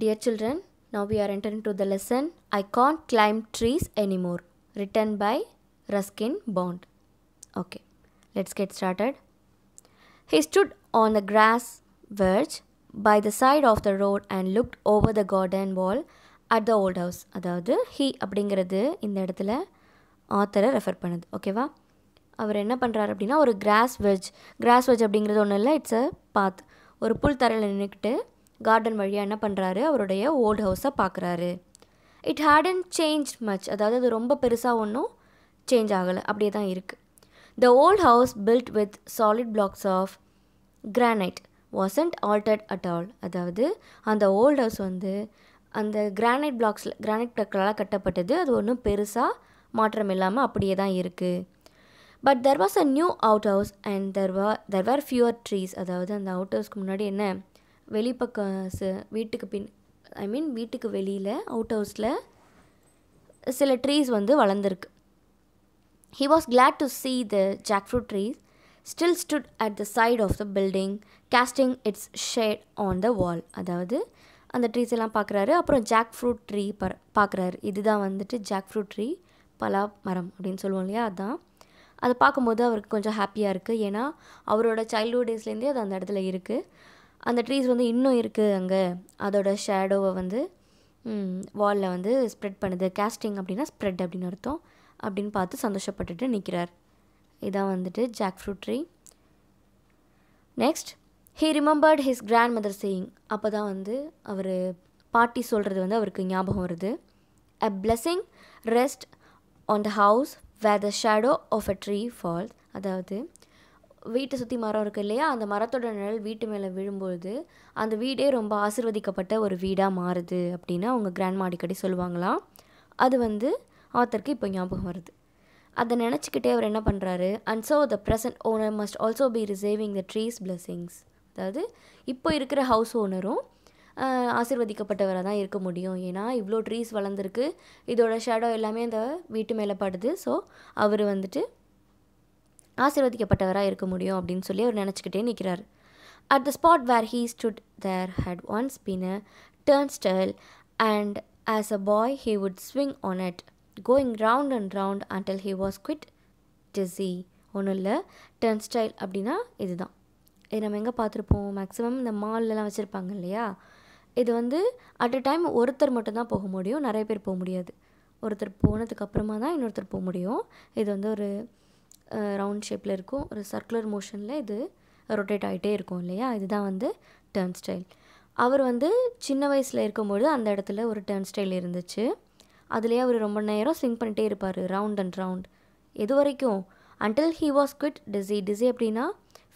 Dear children, now we are entering to the lesson I can't climb trees anymore written by Ruskin Bond. Okay, let's get started. He stood on the grass verge by the side of the road and looked over the garden wall at the old house அதாவது he அப்படிங்கிறது இந்த இடத்துல ஆத்தரை refer பண்ணுது ஓகேவா அவர் என்ன பண்ணுறாரு அப்படின்னா ஒரு கிராஸ் வெஜ் கிராஸ் வெஜ் அப்படிங்கிறது ஒன்றும் இல்லை இட்ஸ் அ பாத் ஒரு புல் தரையில் நின்றுக்கிட்டு கார்டன் வழியாக என்ன பண்ணுறாரு அவருடைய ஓல்டு ஹவுஸை பார்க்குறாரு it hadn't change much அதாவது அது ரொம்ப பெருசாக ஒன்றும் சேஞ்ச் ஆகலை அப்படியே தான் இருக்குது the old house built with solid blocks of granite wasn't altered at all அதாவது அந்த ஓல்ட் ஹவுஸ் வந்து அந்த கிரானைட் பிளாக்ஸில் கிரானைட் கற்களால் கட்டப்பட்டது அது ஒன்றும் பெருசாக மாற்றம் இல்லாமல் அப்படியே தான் இருக்குது but there was a new out house and there was there were fewer trees அதாவது அந்த அவுட் ஹவுஸ்க்கு முன்னாடி என்ன வெளிப்பக்கம் வீட்டுக்கு பின் ஐ மீன் வீட்டுக்கு வெளியில் அவுட் ஹவுஸில் சில ட்ரீஸ் வந்து வளர்ந்துருக்கு he was glad to see the jackfruit trees still stood at the side of the building casting its shade on the wall அதாவது அந்த ட்ரீஸ் எல்லாம் பார்க்குறாரு அப்புறம் ஜாக் ஃப்ரூட் ட்ரீ ப பார்க்குறாரு இதுதான் வந்துட்டு ஜாக் ஃப்ரூட் ட்ரீ பலா மரம் அப்படின்னு சொல்லுவோம் இல்லையா அதுதான் அதை பார்க்கும்போது அவருக்கு கொஞ்சம் ஹாப்பியாக இருக்குது ஏன்னா அவரோட சைல்டுஹுட் டேஸ்லேருந்தே அது அந்த இடத்துல இருக்குது அந்த ட்ரீஸ் வந்து இன்னும் இருக்குது அங்கே அதோட ஷேடோவை வந்து வாலில் வந்து ஸ்ப்ரெட் பண்ணுது கேஸ்டிங் அப்படின்னா ஸ்ப்ரெட் அப்படின்னு அர்த்தம் அப்படின்னு பார்த்து சந்தோஷப்பட்டுட்டு நிற்கிறார் இதான் வந்துட்டு jackfruit tree next he remembered his grandmother saying அப்போ தான் வந்து அவர் பாட்டி சொல்கிறது வந்து அவருக்கு ஞாபகம் வருது a blessing rest on the house where the shadow of a tree falls அதாவது வீட்டை சுற்றி மரம் இருக்குது இல்லையா அந்த மரத்தோட நிழல் வீட்டு மேலே விழும்பொழுது அந்த வீடே ரொம்ப ஆசிர்வதிக்கப்பட்ட ஒரு வீடாக மாறுது அப்படின்னு அவங்க கிராண்ட் மாடிக்கடி சொல்லுவாங்களாம் அது வந்து ஆத்தருக்கு இப்போ ஞாபகம் வருது அதை நினச்சிக்கிட்டே அவர் என்ன பண்ணுறாரு and so the present owner must also be receiving the tree's blessings அதாவது இப்போ இருக்கிற ஹவுஸ் ஓனரும் ஆசிர்வதிக்கப்பட்டவராக தான் இருக்க முடியும் ஏன்னா இவ்வளோ ட்ரீஸ் வளர்ந்துருக்கு இதோட ஷேடோ எல்லாமே அந்த வீட்டு மேலே படுது ஸோ அவர் வந்துட்டு ஆசீர்வதிக்கப்பட்டவராக இருக்க முடியும் அப்படின்னு சொல்லி அவர் நினச்சிக்கிட்டே நிற்கிறார் at the spot where he stood there had once been a turnstile and as a boy he would swing on it going round and round until he was quite dizzy ஒன்றும் இல்லை turn style அப்படின்னா இதுதான் இது நம்ம எங்கே பார்த்துருப்போம் maximum இந்த மால்லலாம் வச்சுருப்பாங்க இல்லையா இது வந்து அட் அ டைம் ஒருத்தர் மட்டும்தான் போக முடியும் நிறைய பேர் போக முடியாது ஒருத்தர் போனதுக்கு அப்புறமா தான் இன்னொருத்தர் போக முடியும் இது வந்து ஒரு ரவுண்ட் ஷேப்பில் இருக்கும் ஒரு சர்க்குலர் மோஷனில் இது ரொட்டேட் ஆகிட்டே இருக்கும் இல்லையா இதுதான் வந்து டர்ன் ஸ்டைல் அவர் வந்து சின்ன வயசில் இருக்கும்பொழுது அந்த இடத்துல ஒரு டர்ன் ஸ்டைல் இருந்துச்சு அதுலேயே அவர் ரொம்ப நேரம் ஸ்விங் பண்ணிகிட்டே இருப்பார் ரவுண்ட் அண்ட் ரவுண்ட் எது வரைக்கும் until he was quite dizzy dizzy அப்படின்னா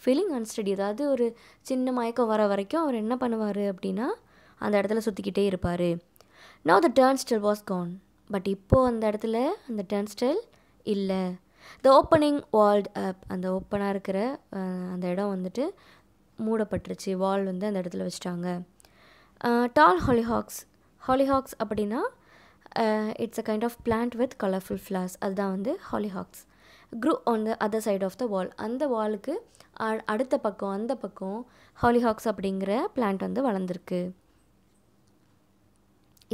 ஃபீலிங் அன்ஸ்டடி அதாவது ஒரு சின்ன மயக்கம் வர வரைக்கும் அவர் என்ன பண்ணுவார் அப்படின்னா அந்த இடத்துல சுற்றிக்கிட்டே இருப்பார் now the turnstile was gone but இப்போது அந்த இடத்துல அந்த டர்ன் ஸ்டைல் இல்லை த ஓப்பனிங் வால்ட் அப் அந்த ஓப்பனாக இருக்கிற அந்த இடம் வந்துட்டு மூடப்பட்டுருச்சு வால் வந்து அந்த இடத்துல வச்சுட்டாங்க டால் ஹாலிஹாக்ஸ் ஹாலிஹாக்ஸ் அப்படின்னா it's a kind of plant with colourful flowers அதுதான் வந்து hollyhocks grew on the other side of the wall அந்த வாலுக்கு அடுத்த பக்கம் அந்த பக்கம் ஹாலிஹாக்ஸ் அப்படிங்கிற பிளான்ட் வந்து வளர்ந்துருக்கு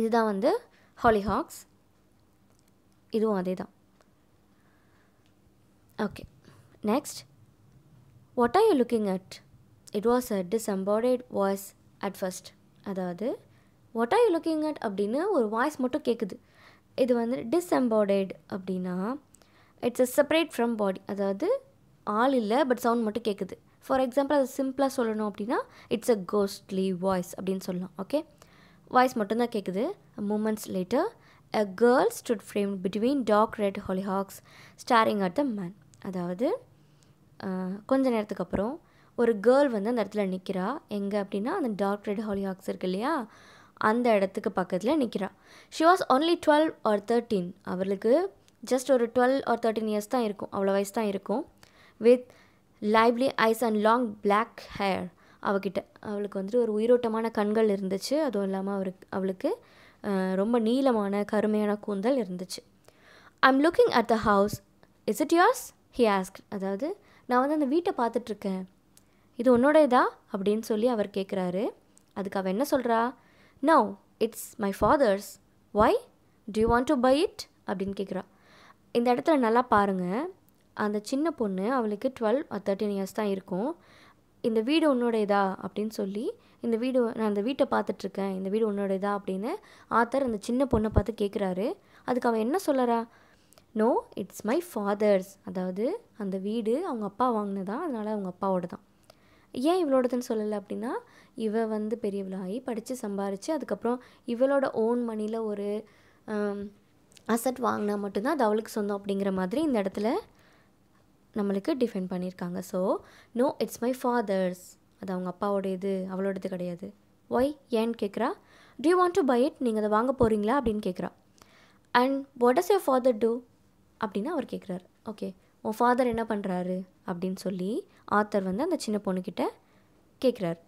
இதுதான் வந்து ஹாலிஹாக்ஸ் இதுவும் அதே தான் okay next What are looking at it was at a disembodied voice at first அதாவது what are you looking at அப்படின்னு ஒரு வாய்ஸ் மட்டும் கேட்குது இது வந்து டிஸ்எம்பார்டேட் அப்படின்னா it's a separate from body அதாவது ஆள் இல்லை பட் சவுண்ட் மட்டும் கேட்குது ஃபார் எக்ஸாம்பிள் அதை சிம்பிளாக சொல்லணும் அப்படின்னா இட்ஸ் அ கோஸ்ட்லி வாய்ஸ் அப்படின்னு சொல்லலாம் ஓகே வாய்ஸ் மட்டும்தான் கேட்குது moments later a girl stood frame between tall red hollyhocks staring at the man அதாவது கொஞ்ச நேரத்துக்கு அப்புறம் ஒரு கேர்ள் வந்து அந்த இடத்துல நிற்கிறா எங்கே அப்படின்னா அந்த டார்க் ரெட் ஹாலிஹாக்ஸ் இருக்கு இல்லையா அந்த இடத்துக்கு பக்கத்தில் நிற்கிறா she was only twelve or thirteen அவளுக்கு ஜஸ்ட் ஒரு டுவெல் ஆர் தேர்ட்டின் இயர்ஸ் தான் இருக்கும் அவ்வளோ வயசு தான் இருக்கும் with lively eyes and long black hair அவகிட்ட அவளுக்கு வந்துட்டு ஒரு உயிரோட்டமான கண்கள் இருந்துச்சு அதுவும் இல்லாமல் அவருக்கு அவளுக்கு ரொம்ப நீளமான கருமையான கூந்தல் இருந்துச்சு I am looking at the house is it yours he ask அதாவது நான் வந்து அந்த வீட்டை பார்த்துட்ருக்கேன் இது உன்னோட இதா அப்படின்னு சொல்லி அவர் கேட்குறாரு அதுக்கு அவள் என்ன சொல்கிறா no it's my father's why do you want to buy it அப்படின்னு கேட்குறா இந்த இடத்துல நல்லா பாருங்கள் அந்த சின்ன பொண்ணு அவளுக்கு டுவெல் தேர்ட்டின் இயர்ஸ் தான் இருக்கும் இந்த வீடு உன்னோட இதா அப்படின்னு சொல்லி இந்த வீடு நான் இந்த வீட்டை பார்த்துட்ருக்கேன் இந்த வீடு உன்னோட இதா அப்படின்னு ஆத்தர் அந்த சின்ன பொண்ணை பார்த்து கேட்குறாரு அதுக்கு அவன் என்ன சொல்லறா நோ இட்ஸ் மை ஃபாதர்ஸ் அதாவது அந்த வீடு அவங்க அப்பா வாங்கினதான் அதனால் அவங்க அப்பாவோட தான் ஏன் இவளோடதுன்னு சொல்லலை அப்படின்னா இவ வந்து பெரியவளாகி படித்து சம்பாரித்து அதுக்கப்புறம் இவளோட ஓன் மணியில் ஒரு அசட் um, வாங்கினா மட்டும்தான் அது அவளுக்கு சொந்தம் அப்படிங்கிற மாதிரி இந்த இடத்துல நம்மளுக்கு டிஃபெண்ட் பண்ணியிருக்காங்க so no it's my father's அது அவங்க அப்பாவோட இது அவளோடது கிடையாது ஒய் ஏன்னு கேட்குறா do you want to buy it நீங்கள் அதை வாங்க போகிறீங்களா அப்படின்னு கேட்குறா and what does your father do அப்படின்னு அவர் கேட்குறாரு ஓகே உன் ஃபாதர் என்ன பண்ணுறாரு அப்படின்னு சொல்லி ஆத்தர் வந்து அந்த சின்ன பொண்ணுக்கிட்ட கேட்குறாரு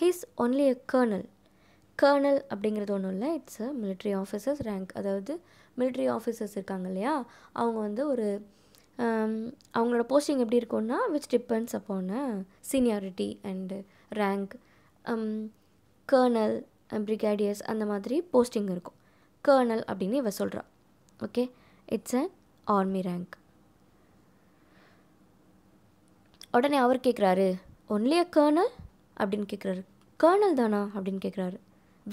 he's only a colonel colonel அப்படிங்கிறது ஒன்றும் இல்லை it's a military officers rank அதாவது மிலிட்ரி ஆஃபீஸர்ஸ் இருக்காங்க இல்லையா அவங்க வந்து ஒரு um, அவங்களோட போஸ்டிங் எப்படி இருக்கும்னா which depends upon seniority and rank colonel brigadiers அந்த மாதிரி போஸ்டிங் இருக்கும் கேர்னல் அப்படின்னு இவ சொல்கிறான் okay it's a army rank உடனே அவர் கேட்குறாரு ஒன்லி அ கேர்னல் அப்படின்னு கேட்குறாரு கேர்னல் தானா அப்படின்னு கேட்குறாரு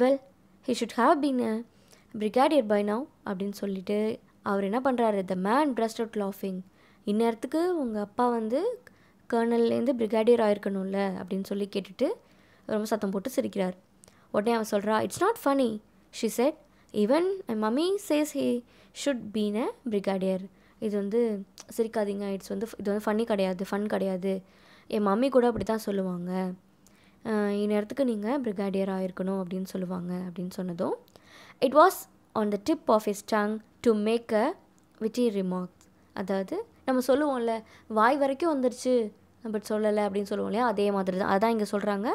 well he should have been a brigadier by now அப்படின்னு சொல்லிட்டு அவர் என்ன பண்ணுறாரு த மேன் பிரஸ்ட் அவுட் லாஃபிங் இந்நேரத்துக்கு உங்கள் அப்பா வந்து கேர்னல்லேருந்து பிரிகாடியர் ஆயிருக்கணும்ல அப்படின்னு சொல்லி கேட்டுட்டு ரொம்ப சத்தம் போட்டு சிரிக்கிறார் உடனே அவன் சொல்கிறா it's not funny she said even mummy says he should been a brigadier இது வந்து சிரிக்காதீங்க இட்ஸ் வந்து இது வந்து ஃபன்னி கிடையாது ஃபன் கிடையாது என் மம்மி கூட அப்படி தான் சொல்லுவாங்க இந்நேரத்துக்கு நீங்கள் பிரிகேடியர் ஆகிருக்கணும் அப்படின்னு சொல்லுவாங்க அப்படின்னு சொன்னதும் it was on the tip of his tongue to make a witty remark அதாவது நம்ம சொல்லுவோம்ல வாய் வரைக்கும் வந்துருச்சு பட் சொல்லலை அப்படின்னு சொல்லுவோம் இல்லையா அதே மாதிரி தான் அதான் இங்கே சொல்கிறாங்க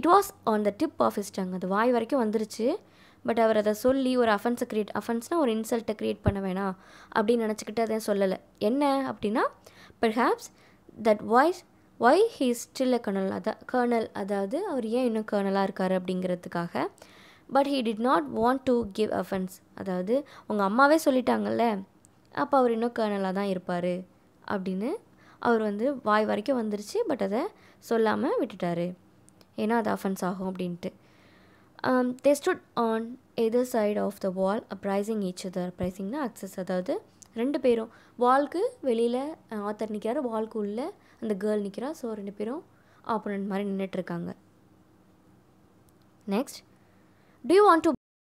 it was on the tip of his tongue அது வாய் வரைக்கும் வந்துருச்சு பட் அவர் அதை சொல்லி ஒரு அஃபென்ஸை க்ரியேட் அஃபென்ஸ்னால் ஒரு இன்சல்ட்டை க்ரியேட் பண்ண வேணாம் அப்படின்னு நினச்சிக்கிட்டு அதை சொல்லலை என்ன அப்படின்னா perhaps that was why he still a colonel அதான் கர்னல் அதாவது அவர் ஏன் இன்னும் கர்னலாக இருக்கார் அப்படிங்கிறதுக்காக but he did not want to give offence அதாவது உங்கள் அம்மாவே சொல்லிட்டாங்கல்ல அப்போ அவர் இன்னும் கர்னலாக தான் இருப்பார் அப்படின்னு அவர் வந்து வாய் வரைக்கும் வந்துருச்சு பட் அதை சொல்லாமல் விட்டுட்டார் ஏன்னா அது அஃபென்ஸ் ஆகும் அப்படின்ட்டு Um, they stood on either side of the wall, uprising each other. Uprisingனா அக்சஸ் அதாவது ரெண்டு பேரும் வால்க்கு வெளியில் ஆத்தர் நிற்கிறார் வால்க்கு உள்ளே அந்த கேர்ள் நிற்கிறா ஸோ ரெண்டு பேரும் ஆப்போனண்ட் மாதிரி நின்றுட்டுருக்காங்க நெக்ஸ்ட் டூ வாண்ட் டு